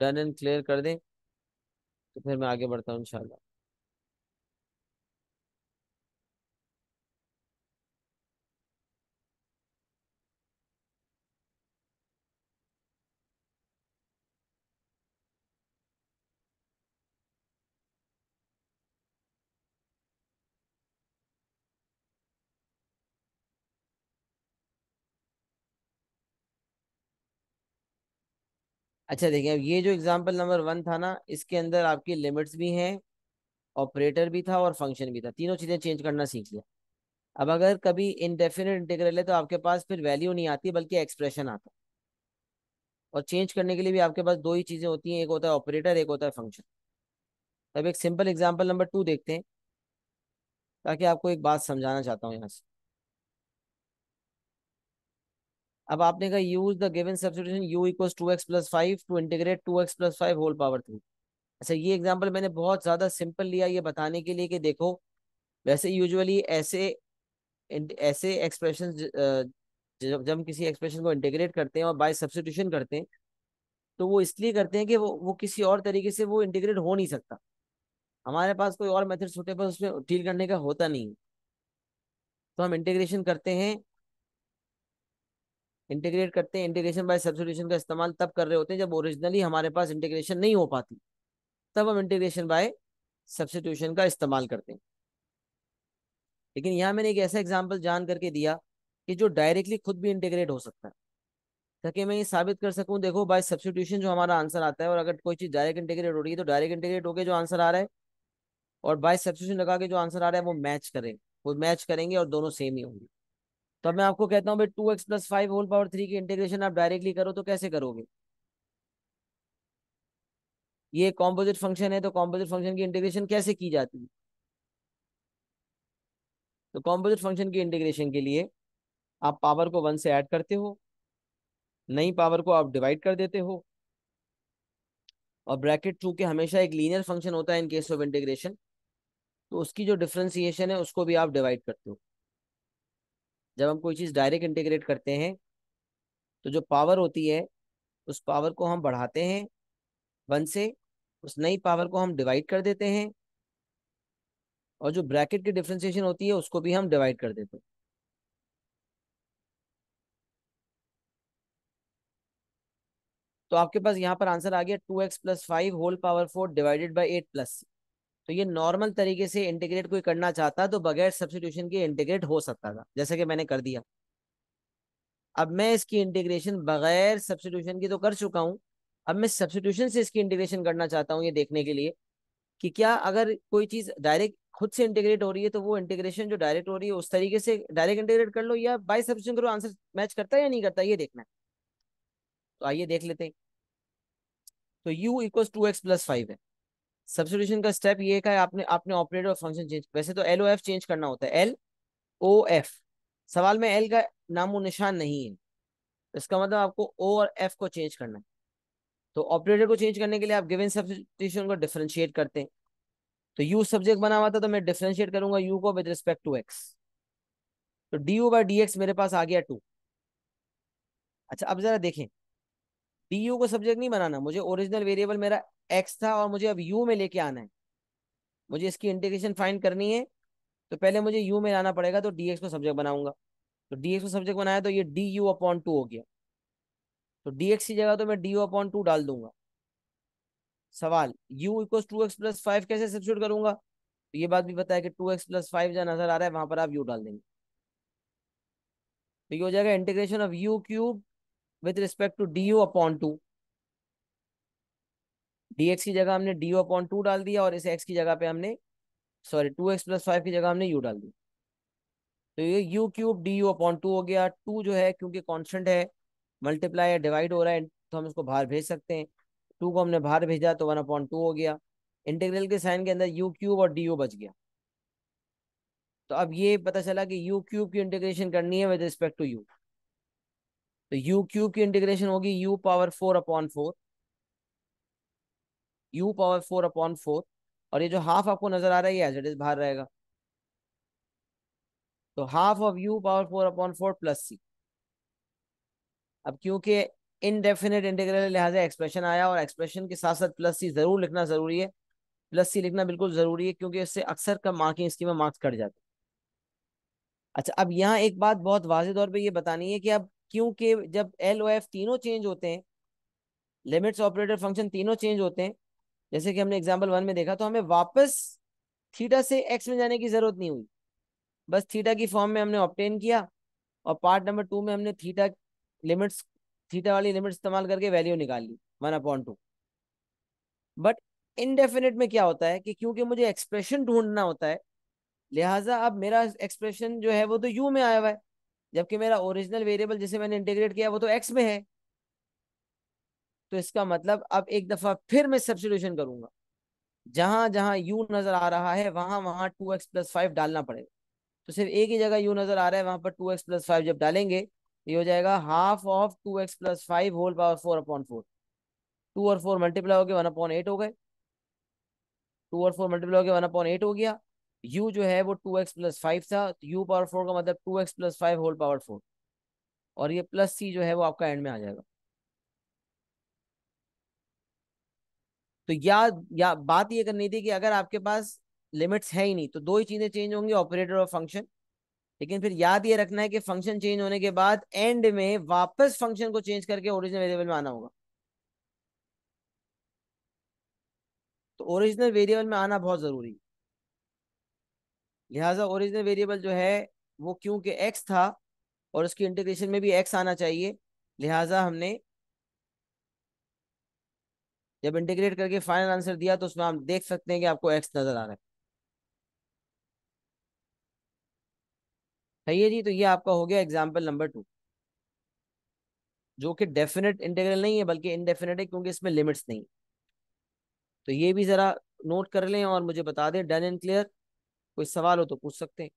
डन एंड क्लियर कर दें तो फिर मैं आगे बढ़ता हूँ इंशाल्लाह अच्छा देखिए अब ये जो एग्जाम्पल नंबर वन था ना इसके अंदर आपकी लिमिट्स भी हैं ऑपरेटर भी था और फंक्शन भी था तीनों चीज़ें चेंज करना सीख लिया अब अगर कभी इनडेफिनेट इंटीग्रल है तो आपके पास फिर वैल्यू नहीं आती बल्कि एक्सप्रेशन आता और चेंज करने के लिए भी आपके पास दो ही चीज़ें होती हैं एक होता है ऑपरेटर एक होता है फंक्शन तब एक सिंपल एग्जाम्पल नंबर टू देखते हैं ताकि आपको एक बात समझाना चाहता हूँ यहाँ से अब आपने कहा use the given substitution u equals to x plus five to integrate two x plus five whole power three अच्छा ये एग्जाम्पल मैंने बहुत ज़्यादा सिंपल लिया ये बताने के लिए कि देखो वैसे यूजली ऐसे ऐसे एक्सप्रेशन जब जब किसी एक्सप्रेशन को इंटीग्रेट करते हैं और बाय सब्सिट्यूशन करते हैं तो वो इसलिए करते हैं कि वो वो किसी और तरीके से वो इंटीग्रेट हो नहीं सकता हमारे पास कोई और मेथड सुटेबल उसमें डील करने का होता नहीं तो हम इंटीग्रेशन करते हैं इंटीग्रेट करते हैं इंटीग्रेशन बाय सब्सिट्यूशन का इस्तेमाल तब कर रहे होते हैं जब ओरिजिनली हमारे पास इंटीग्रेशन नहीं हो पाती तब हम इंटीग्रेशन बाय सब्सिट्यूशन का इस्तेमाल करते हैं लेकिन यहाँ मैंने एक ऐसा एग्जाम्पल जान करके दिया कि जो डायरेक्टली खुद भी इंटीग्रेट हो सकता है ताकि मैं ये साबित कर सकूँ देखो बाय सब्सिट्यूशन जो हमारा आंसर आता है और अगर कोई चीज़ डायरेक्ट इंटीग्रेट हो रही है तो डायरेक्ट इंटीग्रेट होकर जो आंसर आ रहा है और बाय सब्सिट्यूशन लगा के जो आंसर आ रहा है वो मैच करें वो मैच करेंगे और दोनों सेम ही होंगे तो मैं आपको कहता हूँ भाई two x plus five whole power three की इंटीग्रेशन आप डायरेक्टली करो तो कैसे करोगे ये कॉम्पोजिट फंक्शन है तो कॉम्पोजिट फंक्शन की इंटीग्रेशन कैसे की जाती है तो कॉम्पोजिट फंक्शन की इंटीग्रेशन के लिए आप पावर को वन से ऐड करते हो नई पावर को आप डिवाइड कर देते हो और ब्रैकेट टू के हमेशा एक लीनियर फंक्शन होता है इन केस ऑफ इंटीग्रेशन तो उसकी जो डिफ्रेंसिएशन है उसको भी आप डिवाइड करते हो जब हम कोई चीज़ डायरेक्ट इंटीग्रेट करते हैं तो जो पावर होती है उस पावर को हम बढ़ाते हैं वन से उस नई पावर को हम डिवाइड कर देते हैं और जो ब्रैकेट की डिफ्रेंसिएशन होती है उसको भी हम डिवाइड कर देते हैं तो आपके पास यहाँ पर आंसर आ गया two x plus five whole power four divided by eight plus तो ये नॉर्मल तरीके से इंटीग्रेट कोई करना चाहता तो बगैर सब्सटीट्यूशन के इंटीग्रेट हो सकता था जैसे कि मैंने कर दिया अब मैं इसकी इंटीग्रेशन बगैर सब्सिट्यूशन की तो कर चुका हूँ अब मैं सब्सिट्यूशन से इसकी इंटीग्रेशन करना चाहता हूँ ये देखने के लिए कि क्या अगर कोई चीज़ डायरेक्ट खुद से इंटीग्रेट हो रही है तो वो इंटीग्रेशन जो डायरेक्ट हो रही है उस तरीके से डायरेक्ट इंटीग्रेट कर लो या बाई सब्सिट्यूशन करो आंसर मैच करता है या नहीं करता ये देखना है तो आइए देख लेते हैं तो u equal to x plus five है सब्सिट्यूशन का स्टेप ये का है आपने आपने ऑपरेटर और फंक्शन चेंज वैसे तो एल ओ एफ चेंज करना होता है एल ओ एफ सवाल में एल का नामो निशान नहीं है इसका मतलब आपको ओ और एफ को चेंज करना है तो ऑपरेटर को चेंज करने के लिए आप गिवन सब्सिट्यूशन को डिफरेंशिएट करते हैं तो यू सब्जेक्ट बना हुआ था तो मैं डिफरेंशिएट करूंगा यू को विद रिस्पेक्ट टू एक्स तो d u by d x मेरे पास आ गया टू अच्छा अब जरा देखें डी यू को सब्जेक्ट नहीं बनाना मुझे ओरिजिनल वेरिएबल मेरा एक्स था और मुझे अब यू में लेके आना है मुझे इसकी इंटीग्रेशन फाइंड करनी है तो पहले मुझे यू में लाना पड़ेगा तो डी एक्स को सब्जेक्ट बनाऊंगा तो डी को सब्जेक्ट बनाया तो ये डी यू अपॉन टू हो गया तो डी एक्स की जगह तो मैं डी यू अपॉन टू डाल दूंगा सवाल u equal to x plus five कैसे सब्सिट्यूट करूंगा तो ये बात भी बताया कि टू एक्स प्लस फाइव जहाँ नजर आ रहा है वहां पर आप यू डाल देंगे तो ये हो जाएगा integration of u cube with respect to d u upon two x की जगह हमने डी अपॉन टू डाल दिया और इस एक्स की जगह पे हमने sorry two x plus five की जगह हमने यू डाल दी तो ये u cube d u upon two हो गया टू जो है क्योंकि कॉन्स्टेंट है मल्टीप्लाई या डिवाइड हो रहा है तो हम इसको बाहर भेज सकते हैं टू को हमने बाहर भेजा तो वन अपॉन टू हो गया इंटीग्रल के साइन के अंदर यू क्यूब और डी यू बच गया तो अब ये पता चला कि यू क्यूब की इंटीग्रेशन करनी है विद रिस्पेक्ट टू यू तो u क्यूब की इंटीग्रेशन होगी u power four upon four u power four upon four और ये जो हाफ आपको नजर आ रहा है ये बाहर रहेगा तो half of u power four upon four plus c अब क्योंकि इनडेफिनेट इंटीग्रल लिहाजा एक्सप्रेशन आया और एक्सप्रेशन के साथ साथ प्लस सी जरूर लिखना जरूरी है प्लस सी लिखना बिल्कुल जरूरी है क्योंकि इससे अक्सर कम मार्किंग स्कीम में मार्क्स कट जाते अच्छा अब यहाँ एक बात बहुत वाजे तौर पर यह बतानी है कि अब क्योंकि जब एल ओ एफ तीनों चेंज होते हैं लिमिट्स ऑपरेटर फंक्शन तीनों चेंज होते हैं जैसे कि हमने एग्जाम्पल वन में देखा तो हमें वापस थीटा से एक्स में जाने की जरूरत नहीं हुई बस थीटा की फॉर्म में हमने ऑप्टेन किया और पार्ट नंबर टू में हमने थीटा लिमिट्स थीटा वाली लिमिट इस्तेमाल करके वैल्यू निकाल ली one upon two but indefinite में क्या होता है कि क्योंकि मुझे एक्सप्रेशन ढूंढना होता है लिहाजा अब मेरा एक्सप्रेशन जो है वो तो यू में आया हुआ है जबकि मेरा ओरिजिनल वेरिएबल जिसे मैंने इंटीग्रेट किया वो तो एक्स में है तो इसका मतलब अब एक दफा फिर मैं सब्सिट्यूशन करूंगा जहां जहां यू नजर आ रहा है वहां वहां टू एक्स प्लस फाइव डालना पड़ेगा तो सिर्फ एक ही जगह यू नजर आ रहा है वहां पर टू एक्स प्लस फाइव जब डालेंगे ये हो जाएगा half of two x plus five whole power four upon four two और फोर मल्टीप्लाई हो गए वन अपॉन एट हो गए टू और फोर मल्टीप्लाई हो गए वन अपॉन एट हो गया u जो है वो टू एक्स प्लस फाइव था तो u पावर फोर का मतलब two x plus five whole power four और ये प्लस c जो है वो आपका एंड में आ जाएगा तो या या बात ये करनी थी कि अगर आपके पास लिमिट्स है ही नहीं तो दो ही चीजें चेंज होंगी ऑपरेटर और फंक्शन लेकिन फिर याद ये रखना है कि फंक्शन चेंज होने के बाद एंड में वापस फंक्शन को चेंज करके ओरिजिनल वेरिएबल में आना होगा तो ओरिजिनल वेरिएबल में आना बहुत जरूरी है लिहाजा ओरिजिनल वेरिएबल जो है वो क्योंकि एक्स था और उसकी इंटीग्रेशन में भी एक्स आना चाहिए लिहाजा हमने जब इंटीग्रेट करके फाइनल आंसर दिया तो उसमें आप देख सकते हैं कि आपको एक्स नजर आ रहा है सही है जी तो ये आपका हो गया एग्जाम्पल नंबर टू जो कि डेफिनेट इंटीग्रल नहीं है बल्कि इनडेफिनेट है क्योंकि इसमें लिमिट्स नहीं तो ये भी जरा नोट कर लें और मुझे बता दें डन एंड क्लियर कोई सवाल हो तो पूछ सकते हैं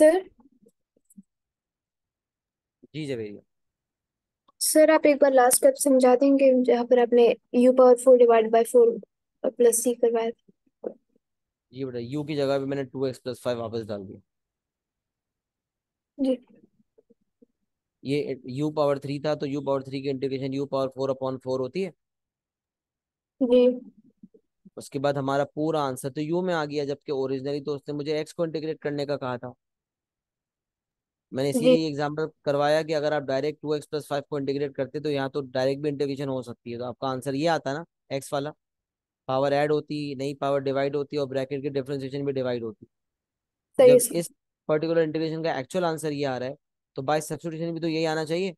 सर जी जवेरिया सर आप एक बार लास्ट स्टेप समझा देंगे जहाँ पर आपने u power four divide by four plus c करवाया ये बेटा u की जगह पे मैंने टू एक्स प्लस फाइव वापस डाल दिया जी ये u पावर थ्री था तो u पावर थ्री की integration u power four upon four होती है जी उसके बाद हमारा पूरा आंसर तो u में आ गया जबकि ओरिजिनली तो उसने मुझे x को इंटीग्रेट करने का कहा था मैंने इसीलिए एग्जाम्पल करवाया कि अगर आप direct two x plus five को इंटीग्रेट करते तो यहाँ तो डायरेक्ट भी इंटीग्रेशन हो सकती है तो आपका आंसर ये आता ना एक्स वाला पावर ऐड होती नई पावर डिवाइड होती और ब्रैकेट की डिफ्रेंसिएशन भी डिवाइड होती जब इस, पर्टिकुलर इंटीग्रेशन का एक्चुअल आंसर ये आ रहा है तो बाय सब्सिट्यूशन भी तो यही आना चाहिए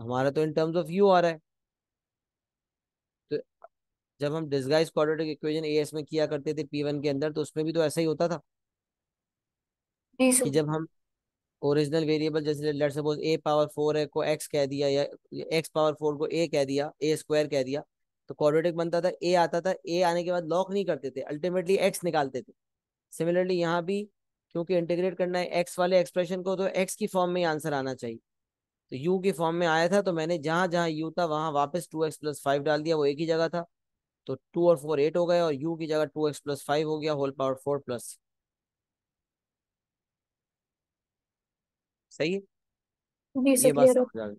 हमारा तो इन टर्म्स ऑफ यू आ रहा है तो जब हम डिस्गाइज क्वाड्रेटिक इक्वेशन एएस में किया करते थे पी वन के अंदर तो उसमें भी तो ऐसा ही होता था कि जब हम ओरिजिनल वेरिएबल जैसे let's suppose a power four है को एक्स कह दिया या एक्स पावर फोर को ए कह दिया ए स्क्वायर कह दिया तो क्वाड्रेटिक बनता था ए आता था ए आने के बाद लॉक नहीं करते थे अल्टीमेटली एक्स निकालते थे सिमिलरली यहाँ भी क्योंकि इंटीग्रेट करना है एक्स वाले एक्सप्रेशन को तो एक्स की फॉर्म में ही आंसर आना चाहिए तो यू की फॉर्म में आया था तो मैंने जहाँ जहाँ यू था वहाँ वापस टू एक्स प्लस फाइव डाल दिया वो एक ही जगह था तो टू और फोर एट हो गए और यू की जगह टू एक्स प्लस फाइव हो गया होल पावर फोर प्लस सही है जी ये बात समझ आ गई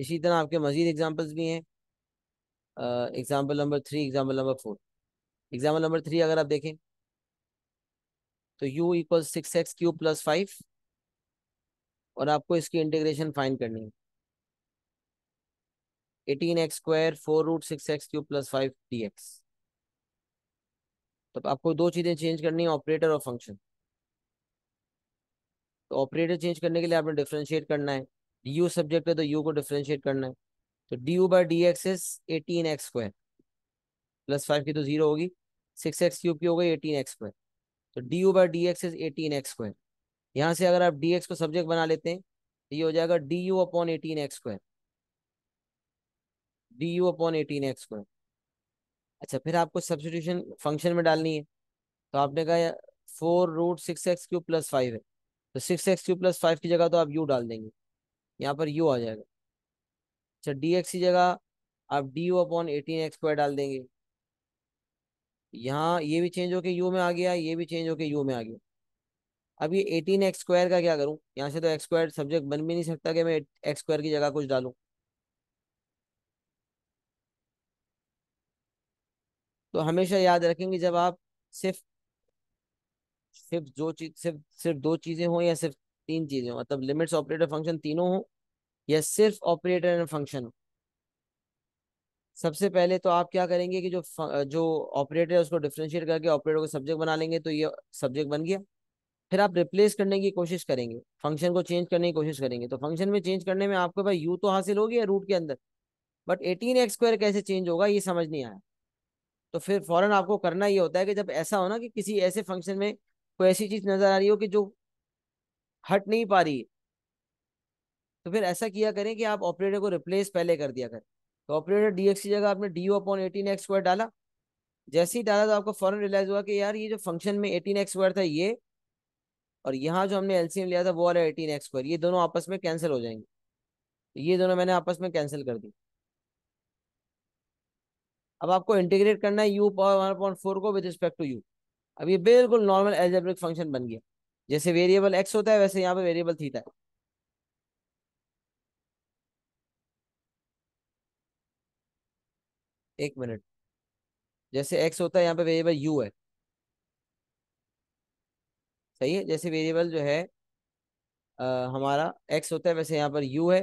इसी तरह आपके मजीद एग्जांपल्स भी हैं example number three example number four example number three अगर आप देखें तो u equal six x cube plus five और आपको इसकी इंटीग्रेशन फाइंड करनी है eighteen x square four root six x cube plus five d x तो आपको दो चीजें चेंज करनी है ऑपरेटर और फंक्शन तो ऑपरेटर चेंज करने के लिए आपने डिफ्रेंशिएट करना है डी यू सब्जेक्ट है तो यू को डिफ्रेंशिएट करना है तो d u by d x is eighteen x square plus five की तो जीरो होगी सिक्स एक्स क्यूब की हो गई एटीन एक्स स्क्वायर तो d u by d x is eighteen x square यहाँ से अगर आप डी एक्स को सब्जेक्ट बना लेते हैं तो ये हो जाएगा d u upon eighteen x square d u upon eighteen x square अच्छा फिर आपको सब्सिट्यूशन फंक्शन में डालनी है तो आपने कहा four root six x cube plus five है तो six x cube plus five की जगह तो आप यू डाल देंगे यहाँ पर यू आ जाएगा अच्छा डी एक्स की जगह आप d u upon eighteen x square डाल देंगे यहाँ ये भी चेंज होके यू में आ गया ये भी चेंज होके यू में आ गया अब ये एटीन एक्स स्क्वायर का क्या करूँ यहाँ से तो एक्स स्क्वायर सब्जेक्ट बन भी नहीं सकता कि मैं एक्स स्क्वायर की जगह कुछ डालूँ तो हमेशा याद रखेंगे जब आप सिर्फ सिर्फ जो चीज सिर्फ सिर्फ दो चीजें हों या सिर्फ तीन चीजें हों मतलब लिमिट्स ऑपरेटर फंक्शन तीनों हों या सिर्फ ऑपरेटर एंड फंक्शन हो सबसे पहले तो आप क्या करेंगे कि जो जो ऑपरेटर है उसको डिफ्रेंशिएट करके ऑपरेटर को सब्जेक्ट बना लेंगे तो ये सब्जेक्ट बन गया फिर आप रिप्लेस करने की कोशिश करेंगे फंक्शन को चेंज करने की कोशिश करेंगे तो फंक्शन में चेंज करने में आपको भाई यू तो हासिल हो गया रूट के अंदर बट एटीन एक्स स्क्वायर कैसे चेंज होगा ये समझ नहीं आया तो फिर फौरन आपको करना ये होता है कि जब ऐसा हो ना कि किसी ऐसे फंक्शन में कोई ऐसी चीज नजर आ रही हो कि जो हट नहीं पा रही है तो फिर ऐसा किया करें कि आप ऑपरेटर को रिप्लेस पहले कर दिया करें तो ऑपरेटर एक्स की जगह आपने d u upon eighteen x square डाला जैसे ही डाला तो आपको फौरन रियलाइज हुआ कि यार ये जो फंक्शन में एटीन एक्स स्क्वायर था ये और यहाँ जो हमने एलसीएम लिया था वो वाला एटीन एक्स स्क्वायर ये दोनों आपस में कैंसिल हो जाएंगे ये दोनों मैंने आपस में कैंसिल कर दी अब आपको इंटीग्रेट करना है u power one point four को विद रिस्पेक्ट टू यू अब ये बिल्कुल नॉर्मल एल्जेब्रिक फंक्शन बन गया जैसे वेरिएबल एक्स होता है वैसे यहाँ पे वेरिएबल थीटा है एक मिनट जैसे एक्स होता है यहाँ पे वेरिएबल यू है सही है जैसे वेरिएबल जो है आ, हमारा एक्स होता है वैसे यहाँ पर यू है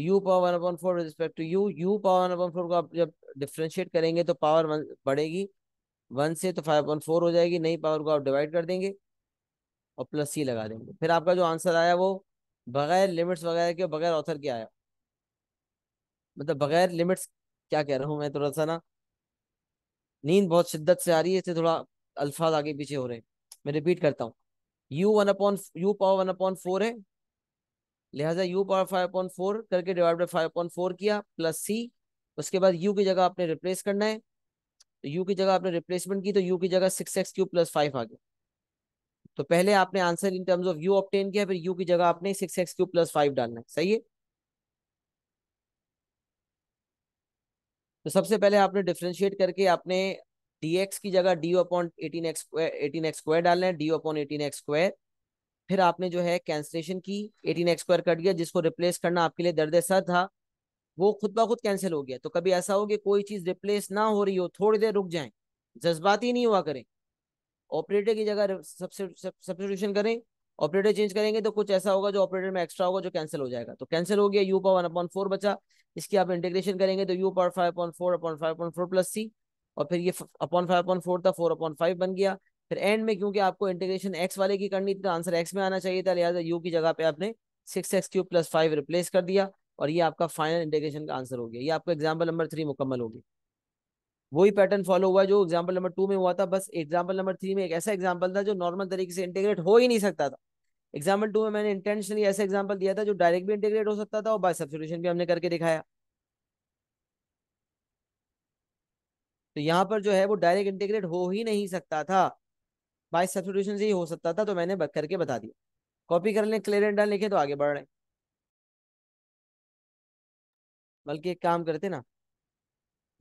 u power one upon four respect to u u power one upon four को आप जब डिफ्रेंशिएट करेंगे तो पावर वन बढ़ेगी वन से तो फाइव अपॉन फोर हो जाएगी नई पावर को आप डिवाइड कर देंगे और प्लस सी लगा देंगे फिर आपका जो आंसर आया वो बगैर लिमिट्स वगैरह के बगैर ऑथर के आया मतलब बगैर लिमिट्स क्या कह रहा हूँ मैं थोड़ा सा ना नींद बहुत शिद्दत से आ रही है इससे थोड़ा अल्फाज आगे पीछे हो रहे हैं मैं रिपीट करता हूँ u one upon u power one upon four है लिहाजा u power five point four करके divide by five point four किया प्लस सी उसके बाद यू की जगह आपने रिप्लेस करना है तो यू की जगह आपने रिप्लेसमेंट की तो यू की जगह six x cube plus five आ गया तो पहले आपने answer in terms of u obtain किया फिर यू की जगह आपने six x cube plus five डालना है सही है तो सबसे पहले आपने डिफ्रेंशिएट करके आपने डी एक्स की जगह d u upon eighteen x eighteen x square डालना है d u upon eighteen x square फिर आपने जो है कैंसिलेशन की एटीन एक्सपायर कट गया जिसको रिप्लेस करना आपके लिए दर्द सर था वो खुद ब खुद कैंसिल हो गया तो कभी ऐसा हो कि कोई चीज़ रिप्लेस ना हो रही हो थोड़ी देर रुक जाए जज्बाती नहीं हुआ करें ऑपरेटर की जगह सब्सिट्यूशन करें ऑपरेटर चेंज करेंगे तो कुछ ऐसा होगा जो ऑपरेटर में एक्स्ट्रा होगा जो कैंसिल हो जाएगा तो कैंसिल हो गया u power one upon four बचा इसकी आप इंटीग्रेशन करेंगे तो u power five point four upon five point four plus c और फिर ये अपॉइंट फाइव पॉइंट फोर था फोर अपॉइंट फाइव बन गया फिर एंड में क्योंकि आपको इंटीग्रेशन एक्स वाले की करनी थी तो आंसर एक्स में आना चाहिए था लिहाजा यू की जगह पे आपने six x cube plus five replace कर दिया और ये आपका फाइनल इंटीग्रेशन का आंसर हो गया ये आपका एग्जाम्पल नंबर थ्री मुकम्मल हो गया वही पैटर्न फॉलो हुआ जो एग्जाम्पल नंबर टू में हुआ था बस एग्जाम्पल नंबर थ्री में एक ऐसा एग्जाम्पल था जो नॉर्मल तरीके से इंटीग्रेट हो ही नहीं सकता था एग्जाम्पल टू में मैंने इंटेंशनली ऐसा एग्जाम्पल दिया था जो डायरेक्ट भी इंटीग्रेट हो सकता था और बाय सब्सिट्यूशन भी हमने करके दिखाया तो यहाँ पर जो है वो डायरेक्ट इंटीग्रेट हो ही नहीं सकता था बाई सब्सिट्यूशन से ही हो सकता था तो मैंने करके बता दिया कॉपी कर लें क्लियर एंड लिखे तो आगे बढ़ रहे बल्कि एक काम करते ना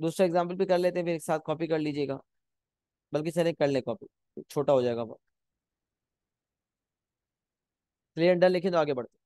दूसरा एग्जाम्पल भी कर लेते हैं फिर एक साथ कॉपी कर लीजिएगा बल्कि सर एक कर ले कॉपी छोटा हो जाएगा वो क्लियर एंड लिखे तो आगे बढ़ते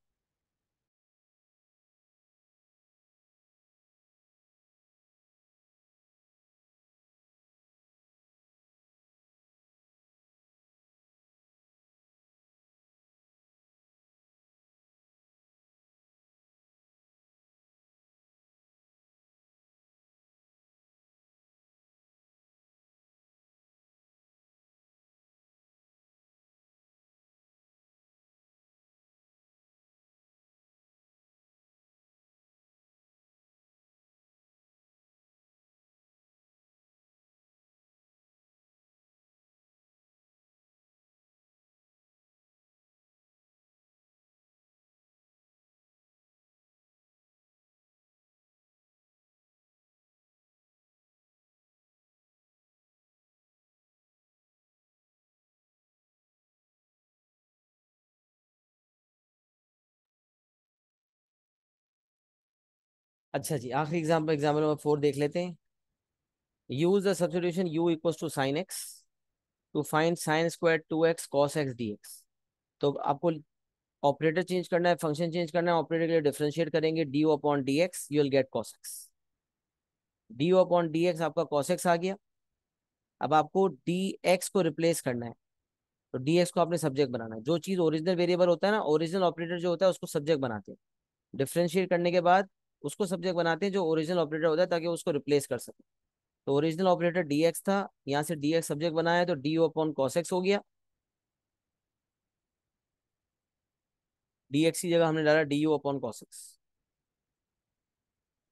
अच्छा जी आखिरी एग्जाम्पल एग्जाम्पल नंबर फोर देख लेते हैं use the substitution u equals to sine x to find sine square two x cos x d x तो आपको ऑपरेटर चेंज करना है फंक्शन चेंज करना है ऑपरेटर के लिए डिफ्रेंशिएट करेंगे d u upon d x you will get cos x d u upon d x आपका कॉस एक्स आ गया अब आपको डी एक्स को रिप्लेस करना है तो डी एक्स को आपने सब्जेक्ट बनाना है जो चीज़ ओरिजिनल वेरिएबल होता है ना ओरिजिनल ऑपरेटर जो होता है उसको सब्जेक्ट बनाते हैं डिफ्रेंशिएट करने के बाद उसको सब्जेक्ट बनाते हैं जो ओरिजिनल ऑपरेटर होता है ताकि उसको रिप्लेस कर सके तो ओरिजिनल ऑपरेटर डी था यहाँ से डी एक्स सब्जेक्ट बनाया तो डी ओ अपॉन कॉसेक्स हो गया डी की जगह हमने डाला डी ओ अपॉन कॉसेक्स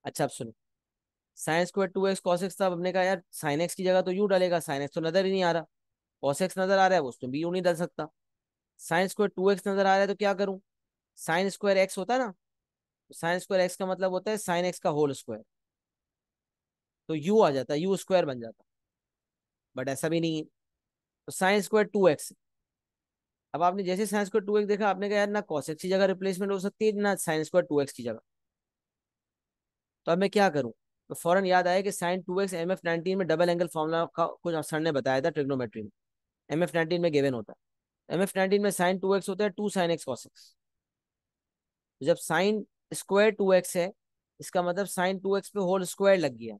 अच्छा आप सुनो sine square two x cos x था हमने कहा यार साइन एक्स की जगह तो यू डालेगा साइन एक्स तो नजर ही नहीं आ रहा कॉसेक्स नजर आ रहा है उसमें भी यू नहीं डाल सकता साइन स्क्वायर टू एक्स नजर आ रहा है तो क्या करूं साइन स्क्वायर एक्स होता ना साइन स्क्वायर एक्स का मतलब होता है साइन एक्स का होल स्क्वायर तो यू आ जाता है यू स्क्वायर बन जाता बट ऐसा भी नहीं है तो साइन स्क्वायर टू एक्स अब आपने जैसे साइन स्क्वायर टू एक्स देखा आपने कहा यार ना कॉस एक्स की जगह रिप्लेसमेंट हो सकती है ना साइन स्क्वायर टू एक्स की जगह तो अब मैं क्या करूँ तो फौरन याद आया कि sine two x M F nineteen में डबल एंगल फॉर्मूला का कुछ सर ने बताया था ट्रिग्नोमेट्री में एम एफ नाइनटीन में गिवन होता है एम एफ नाइनटीन में साइन टू एक्स होता है two sine x cos x जब साइन स्क्वायर टू एक्स है इसका मतलब साइन टू एक्स पे होल स्क्वायर लग गया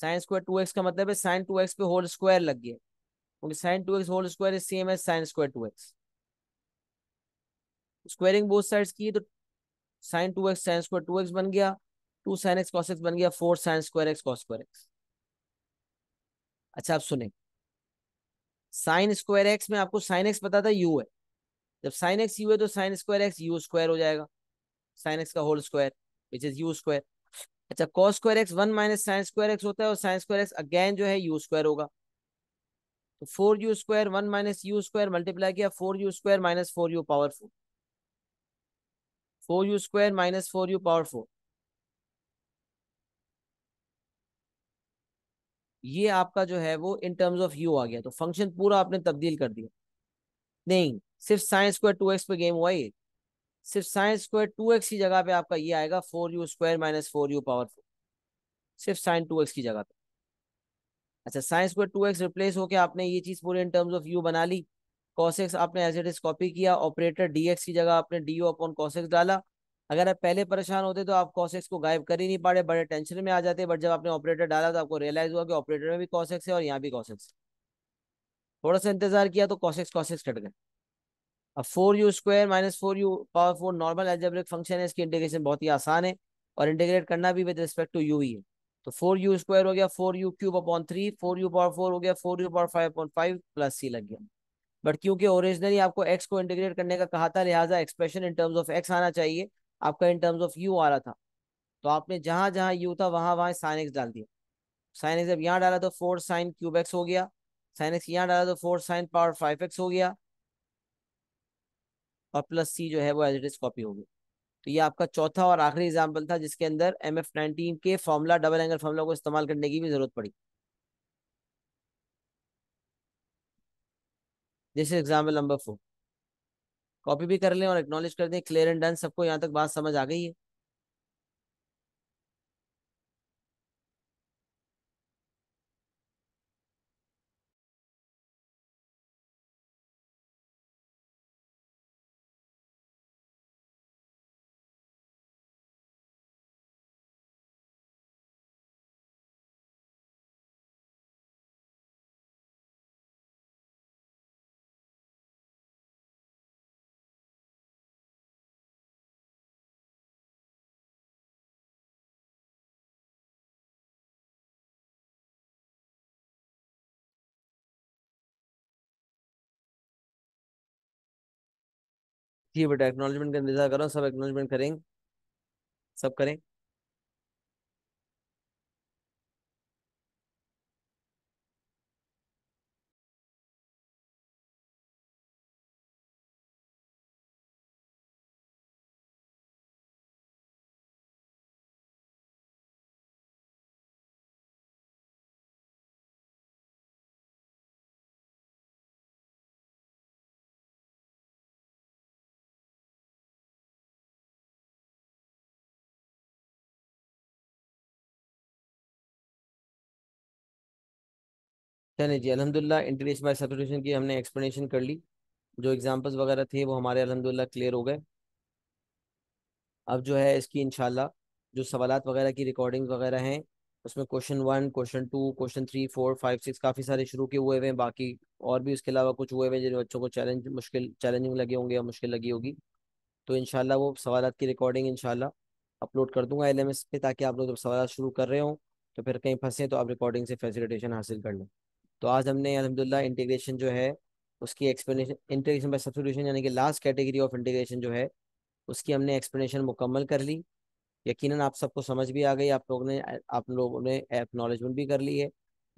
साइन स्क्वायर टू एक्स का मतलब है साइन टू एक्स पे होल स्क्वायर लग गया क्योंकि sine two x whole square is same है sine square two x squaring both sides की तो sine two x sine square two x बन गया two sine x cos x बन गया four sine square x cos square x अच्छा आप सुने साइन स्क्वायर एक्स में आपको साइन एक्स पता था यू है जब साइन एक्स यू है तो sine square x u square हो जाएगा साइन एक्स का whole square which is u square अच्छा cos square x one minus sine square x होता है और साइन स्क्वायर एक्स अगेन जो है यू स्क्वायर होगा तो four u square one minus u square multiply किया four u square minus four u power four four u square minus four u power four ये आपका जो है वो इन टर्म्स ऑफ यू आ गया तो फंक्शन पूरा आपने तब्दील कर दिया नहीं सिर्फ साइन स्क्वायर टू एक्स पे गेम हुआ ये सिर्फ साइन स्क्वायर टू एक्स की जगह पे आपका ये आएगा four u square minus four u power four सिर्फ साइन टू एक्स की जगह पे अच्छा sine square two x replace होकर आपने ये चीज़ पूरे इन टर्म्स ऑफ यू बना ली कॉस एक्स आपने एज इट इज कॉपी किया ऑपरेटर डी एक्स की जगह आपने d u upon cos x डाला अगर आप पहले परेशान होते तो आप कॉस एक्स को गायब कर ही नहीं पाड़े बड़े टेंशन में आ जाते बट जब आपने ऑपरेटर डाला तो आपको रियलाइज हुआ कि ऑपरेटर में भी कॉस एक्स है और यहाँ भी कॉस एक्स थोड़ा सा इंतजार किया तो cos x cos x cut गए अब four u square minus four u power four normal algebraic function है इसकी इंटीग्रेशन बहुत ही आसान है और इंटीग्रेट करना भी विद रिस्पेक्ट टू यू ही है तो फोर यू स्क्वायर हो गया four u cube upon three four u power four हो गया four u power five upon five plus c लग गया बट क्योंकि ओरिजिनली आपको एक्स को इंटीग्रेट करने का कहा था लिहाजा expression in terms of x आना चाहिए आपका इन टर्म्स ऑफ यू आ रहा था तो आपने जहां जहां यू था वहां वहां साइन एक्स डाल दिया साइन एक्स जब यहाँ डाला तो फोर साइन क्यूब एक्स हो गया साइन एक्स यहाँ डाला तो four sine power five x हो गया और प्लस सी जो है वो एज इट इज कॉपी हो गई तो ये आपका चौथा और आखिरी एग्जाम्पल था जिसके अंदर एम एफ नाइनटीन के फॉर्मूला डबल एंगल फॉर्मूला को इस्तेमाल करने की भी जरूरत पड़ी this example number four copy भी कर लें और एक्नोलेज कर दें क्लियर एंड डन सबको यहाँ तक बात समझ आ गई है ठीक है बेटा एक्नोलॉजमेंट का इंतजार कर रहा हूँ सब एक्नोलॉजमेंट करेंगे सब करें चले जी अलहमदिल्ला बाई सब्सिट्यूशन की हमने एक्सप्लेनेशन कर ली जो एग्जांपल्स वगैरह थे वो हमारे अलहमदिल्ला क्लियर हो गए अब जो है इसकी इनशाला जो सवालत वगैरह की रिकॉर्डिंग वगैरह हैं उसमें question one question two question three four five six काफ़ी सारे शुरू किए हुए हुए हैं बाकी और भी उसके अलावा कुछ हुए हुए हैं जिन बच्चों को चैलेंज मुश्किल चैलेंजिंग लगे होंगे या मुश्किल लगी होगी तो इन वो सवाल की रिकॉर्डिंग इन अपलोड कर दूंगा एल पे ताकि आप लोग जब सवाल शुरू कर रहे हो तो फिर कहीं फंसे तो आप रिकॉर्डिंग से फैसिलिटेशन हासिल कर लें तो आज हमने अलहमदिल्ला इंटीग्रेशन जो है उसकी एक्सप्लेनेशन इंटीग्रेशन बाय सब्सटीट्यूशन यानी कि लास्ट कैटेगरी ऑफ इंटीग्रेशन जो है उसकी हमने एक्सप्लेनेशन मुकम्मल कर ली यकीनन आप सबको समझ भी आ गई आप लोगों ने आप लोगों ने एक्नॉलेजमेंट भी कर ली है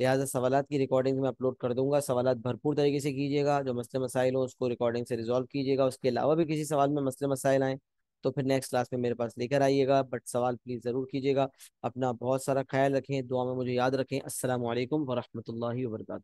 लिहाजा सवालत की रिकॉर्डिंग मैं अपलोड कर दूंगा सवाल भरपूर तरीके से कीजिएगा जो मसले मसाइल हों उसको रिकॉर्डिंग से रिजॉल्व कीजिएगा उसके अलावा भी किसी सवाल में मसले मसाइल आएँ तो फिर नेक्स्ट क्लास में मेरे पास लेकर आइएगा बट सवाल प्लीज़ ज़रूर कीजिएगा अपना बहुत सारा ख्याल रखें दुआ में मुझे याद रखें असल वरहमत लाही वर्का